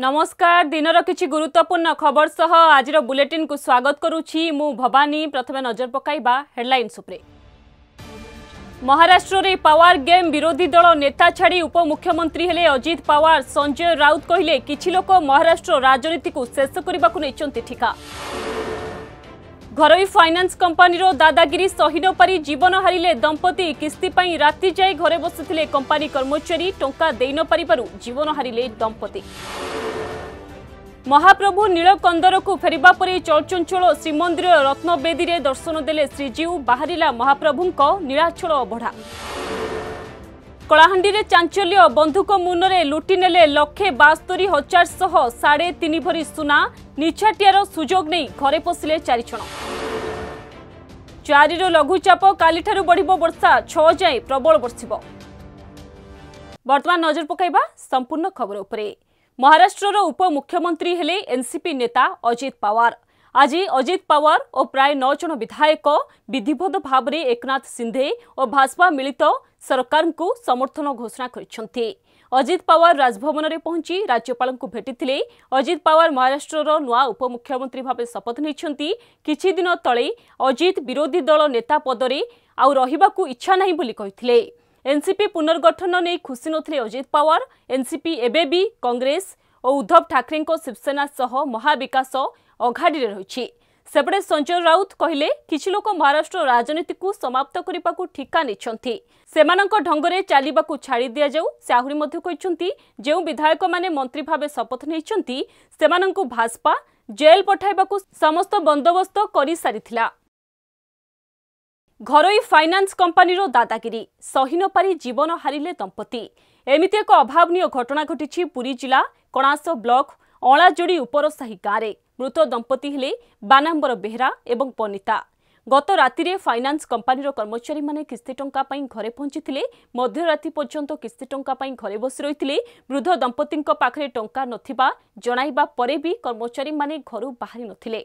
ନମସ୍କାର ଦିନର କିଛି ଗୁରୁତ୍ୱପୂର୍ଣ୍ଣ ଖବର ସହ ଆଜିର ବୁଲେଟିନ୍କୁ ସ୍ୱାଗତ କରୁଛି ମୁଁ ଭବାନୀ ପ୍ରଥମେ ନଜର ପକାଇବା ହେଡ୍ଲାଇନ୍ସ ଉପରେ ମହାରାଷ୍ଟ୍ରରେ ପାୱାର ଗେମ୍ ବିରୋଧୀ ଦଳ ନେତା ଛାଡ଼ି ଉପମୁଖ୍ୟମନ୍ତ୍ରୀ ହେଲେ ଅଜିତ ପାୱାର ସଞ୍ଜୟ ରାଉତ କହିଲେ କିଛି ଲୋକ ମହାରାଷ୍ଟ୍ର ରାଜନୀତିକୁ ଶେଷ କରିବାକୁ ନେଇଛନ୍ତି ଠିକା ଘରୋଇ ଫାଇନାନ୍ସ କମ୍ପାନୀର ଦାଦାଗିରି ସହି ନ ପାରି ଜୀବନ ହାରିଲେ ଦମ୍ପତି କିସ୍ତି ପାଇଁ ରାତି ଯାଇ ଘରେ ବସିଥିଲେ କମ୍ପାନୀ କର୍ମଚାରୀ ଟଙ୍କା ଦେଇ ନ ପାରିବାରୁ ଜୀବନ ହାରିଲେ ଦମ୍ପତି ମହାପ୍ରଭୁ ନୀଳକନ୍ଦରକୁ ଫେରିବା ପରେ ଚଳଚଞ୍ଚଳ ଶ୍ରୀମନ୍ଦିର ରତ୍ନବେଦୀରେ ଦର୍ଶନ ଦେଲେ ଶ୍ରୀଜୀଉ ବାହାରିଲା ମହାପ୍ରଭୁଙ୍କ ନୀଳାଚଳ ଅବଢ଼ା କଳାହାଣ୍ଡିରେ ଚାଞ୍ଚଲ୍ୟ ବନ୍ଧୁକ ମୁନରେ ଲୁଟି ନେଲେ ଲକ୍ଷେ ବାସ୍ତରୀ ହଜାର ସହ ସାଢ଼େ ତିନି ଭରି ସୁନା ନିଛାଟିଆର ସୁଯୋଗ ନେଇ ଘରେ ପଶିଲେ ଚାରିଜଣ ଚାରିରୁ ଲଘୁଚାପ କାଲିଠାରୁ ବଢ଼ିବ ବର୍ଷା ଛଅ ଯାଏଁ ପ୍ରବଳ ବର୍ଷିବ ବର୍ତ୍ତମାନ ନଜର ପକାଇବା ସମ୍ପୂର୍ଣ୍ଣ ଖବର ଉପରେ ମହାରାଷ୍ଟ୍ରର ଉପମୁଖ୍ୟମନ୍ତ୍ରୀ ହେଲେ ଏନ୍ସିପି ନେତା ଅଜିତ ପାୱାର ଆଜି ଅଜିତ ପାୱାର ଓ ପ୍ରାୟ ନଅ ଜଣ ବିଧାୟକ ବିଧିବଦ୍ଧ ଭାବରେ ଏକନାଥ ସିନ୍ଧେ ଓ ଭାଜପା ମିଳିତ ସରକାରଙ୍କୁ ସମର୍ଥନ ଘୋଷଣା କରିଛନ୍ତି ଅଜିତ ପାୱାର ରାଜଭବନରେ ପହଞ୍ଚି ରାଜ୍ୟପାଳଙ୍କୁ ଭେଟିଥିଲେ ଅଜିତ ପାୱାର ମହାରାଷ୍ଟ୍ରର ନୂଆ ଉପମୁଖ୍ୟମନ୍ତ୍ରୀ ଭାବେ ଶପଥ ନେଇଛନ୍ତି କିଛିଦିନ ତଳେ ଅଜିତ ବିରୋଧୀ ଦଳ ନେତା ପଦରେ ଆଉ ରହିବାକୁ ଇଚ୍ଛା ନାହିଁ ବୋଲି କହିଥିଲେ ଏନ୍ସିପି ପୁନର୍ଗଠନ ନେଇ ଖୁସି ନଥିଲେ ଅଜିତ ପାୱାର ଏନ୍ସିପି ଏବେ ବି କଂଗ୍ରେସ ଓ ଉଦ୍ଧବ ଠାକରେଙ୍କ ଶିବସେନା ସହ ମହାବିକାଶ ଅଘାଡ଼ିରେ ରହିଛି ସେପଟେ ସଞ୍ଜୟ ରାଉତ କହିଲେ କିଛି ଲୋକ ମହାରାଷ୍ଟ୍ର ରାଜନୀତିକୁ ସମାପ୍ତ କରିବାକୁ ଠିକା ନେଇଛନ୍ତି ସେମାନଙ୍କ ଢଙ୍ଗରେ ଚାଲିବାକୁ ଛାଡ଼ି ଦିଆଯାଉ ସେ ଆହୁରି ମଧ୍ୟ କହିଛନ୍ତି ଯେଉଁ ବିଧାୟକମାନେ ମନ୍ତ୍ରୀ ଭାବେ ଶପଥ ନେଇଛନ୍ତି ସେମାନଙ୍କୁ ଭାଜପା ଜେଲ୍ ପଠାଇବାକୁ ସମସ୍ତ ବନ୍ଦୋବସ୍ତ କରିସାରିଥିଲା ঘরোই ফাইনান্স কোম্পানির দাদাগিরি সহি নপারি জীবন হারিলে দম্পতি এমিতি এক অভাবনীয় ঘটনা ঘটিছে পুরী জেলা কণাস ব্লক অঁলাজোড়ি উপরসাহি গাঁরে মৃত দম্পতি হলে বানাম্বর বেহরা এবং বনিতা গত রাতে ফাইনান্স কোম্পানির কর্মচারী মানে কিস্তি টঙ্কা পাই ঘরে পৌঁছিলে মধ্যরাতি পর্যন্ত কিস্তি টঙ্কা পাই ঘরে বসি রয়েছে বৃদ্ধ দম্পতি পাখে টঙ্কা নথিবা জনাইবা পরে বি কর্মচারী মানে ঘরু বাহারি নথিলে।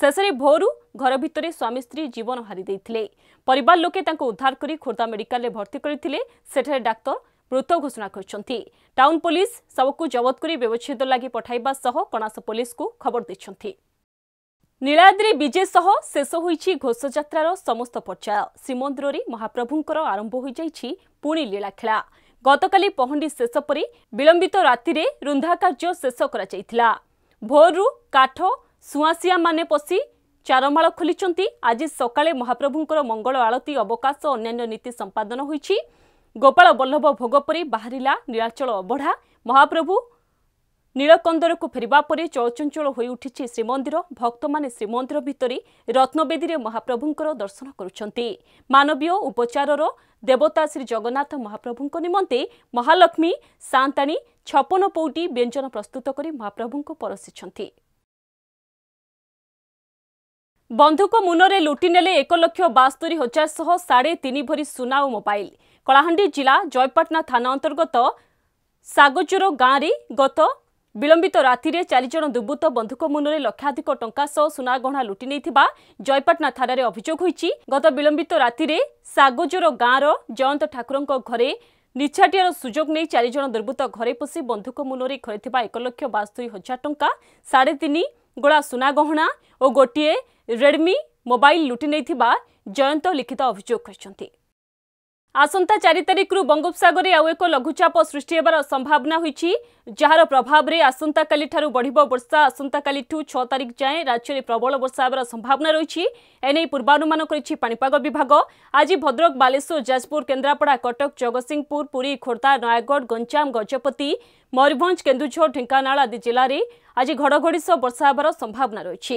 ଶେଷରେ ଭୋରୁ ଘର ଭିତରେ ସ୍ୱାମୀ ସ୍ତ୍ରୀ ଜୀବନ ହାରିଦେଇଥିଲେ ପରିବାର ଲୋକେ ତାଙ୍କୁ ଉଦ୍ଧାର କରି ଖୋର୍ଦ୍ଧା ମେଡିକାଲରେ ଭର୍ତ୍ତି କରିଥିଲେ ସେଠାରେ ଡାକ୍ତର ମୃତ ଘୋଷଣା କରିଛନ୍ତି ଟାଉନ୍ ପୋଲିସ ଶବକୁ ଜବତ କରି ବ୍ୟବଚ୍ଛେଦ ଲାଗି ପଠାଇବା ସହ କଣାସ ପୋଲିସକୁ ଖବର ଦେଇଛନ୍ତି ନୀଳାଦ୍ରୀ ବିଜେ ସହ ଶେଷ ହୋଇଛି ଘୋଷଯାତ୍ରାର ସମସ୍ତ ପର୍ଯ୍ୟାୟ ଶ୍ରୀମନ୍ଦିରରେ ମହାପ୍ରଭୁଙ୍କର ଆରମ୍ଭ ହୋଇଯାଇଛି ପୁଣି ଲୀଳାଖେଳା ଗତକାଲି ପହଣ୍ଡି ଶେଷ ପରେ ବିଳମ୍ବିତ ରାତିରେ ରୁନ୍ଧା କାର୍ଯ୍ୟ ଶେଷ କରାଯାଇଥିଲା ଭୋରରୁ କାଠ ସୁଆଁସିଆମାନେ ପଶି ଚାରମାଳ ଖୋଲିଛନ୍ତି ଆଜି ସକାଳେ ମହାପ୍ରଭୁଙ୍କର ମଙ୍ଗଳ ଆଳତୀ ଅବକାଶ ଅନ୍ୟାନ୍ୟ ନୀତି ସମ୍ପାଦନ ହୋଇଛି ଗୋପାଳ ବଲ୍ଲଭ ଭୋଗ ପରି ବାହାରିଲା ନୀଳାଚଳ ଅବଢ଼ା ମହାପ୍ରଭୁ ନୀଳକନ୍ଦରକୁ ଫେରିବା ପରେ ଚଳଚଞ୍ଚଳ ହୋଇଉଠିଛି ଶ୍ରୀମନ୍ଦିର ଭକ୍ତମାନେ ଶ୍ରୀମନ୍ଦିର ଭିତରେ ରତ୍ନବେଦୀରେ ମହାପ୍ରଭୁଙ୍କର ଦର୍ଶନ କରୁଛନ୍ତି ମାନବୀୟ ଉପଚାରର ଦେବତା ଶ୍ରୀଜଗନ୍ନାଥ ମହାପ୍ରଭୁଙ୍କ ନିମନ୍ତେ ମହାଲକ୍ଷ୍ମୀ ସାନ୍ତାଣୀ ଛପନ ପୌଟି ବ୍ୟଞ୍ଜନ ପ୍ରସ୍ତୁତ କରି ମହାପ୍ରଭୁଙ୍କୁ ପରଶିଛନ୍ତି ବନ୍ଧୁକ ମୁନରେ ଲୁଟିନେଲେ ଏକ ଲକ୍ଷ ବାସ୍ତରି ହଜାର ସହ ସାଢ଼େ ତିନି ଭରି ସୁନା ଓ ମୋବାଇଲ କଳାହାଣ୍ଡି ଜିଲ୍ଲା ଜୟପାଟନା ଥାନା ଅନ୍ତର୍ଗତ ସାଗଚୁର ଗାଁରେ ଗତ ବିଳମ୍ବିତ ରାତିରେ ଚାରିଜଣ ଦୁର୍ବୃତ୍ତ ବନ୍ଧୁକ ମୁନରେ ଲକ୍ଷାଧିକ ଟଙ୍କା ସହ ସୁନାଗହଣା ଲୁଟି ନେଇଥିବା ଜୟପାଟନା ଥାନାରେ ଅଭିଯୋଗ ହୋଇଛି ଗତ ବିଳମ୍ବିତ ରାତିରେ ସାଗଚୁର ଗାଁର ଜୟନ୍ତ ଠାକୁରଙ୍କ ଘରେ ନିଛାଟିଆର ସୁଯୋଗ ନେଇ ଚାରିଜଣ ଦୁର୍ବୃତ୍ତ ଘରେ ପଶି ବନ୍ଧୁକ ମୁନରେ ଘରେ ଥିବା ଏକ ଲକ୍ଷ ବାସ୍ତରି ହଜାର ଟଙ୍କା ସାଢ଼େ ତିନି ଗୋଳା ସୁନାଗହଣା ଓ ଗୋଟିଏ ରେଡ଼ମି ମୋବାଇଲ୍ ଲୁଟି ନେଇଥିବା ଜୟନ୍ତ ଲିଖିତ ଅଭିଯୋଗ କରିଛନ୍ତି ଆସନ୍ତା ଚାରି ତାରିଖରୁ ବଙ୍ଗୋପସାଗରରେ ଆଉ ଏକ ଲଘୁଚାପ ସୃଷ୍ଟି ହେବାର ସମ୍ଭାବନା ହୋଇଛି ଯାହାର ପ୍ରଭାବରେ ଆସନ୍ତାକାଲିଠାରୁ ବଢ଼ିବ ବର୍ଷା ଆସନ୍ତାକାଲିଠୁ ଛଅ ତାରିଖ ଯାଏଁ ରାଜ୍ୟରେ ପ୍ରବଳ ବର୍ଷା ହେବାର ସମ୍ଭାବନା ରହିଛି ଏନେଇ ପୂର୍ବାନୁମାନ କରିଛି ପାଣିପାଗ ବିଭାଗ ଆଜି ଭଦ୍ରକ ବାଲେଶ୍ୱର ଯାଜପୁର କେନ୍ଦ୍ରାପଡ଼ା କଟକ ଜଗତସିଂହପୁର ପୁରୀ ଖୋର୍ଦ୍ଧା ନୟାଗଡ଼ ଗଞ୍ଜାମ ଗଜପତି ମୟୂରଭଞ୍ଜ କେନ୍ଦୁଝର ଢେଙ୍କାନାଳ ଆଦି ଜିଲ୍ଲାରେ ଆଜି ଘଡ଼ଘଡ଼ି ସହ ବର୍ଷା ହେବାର ସମ୍ଭାବନା ରହିଛି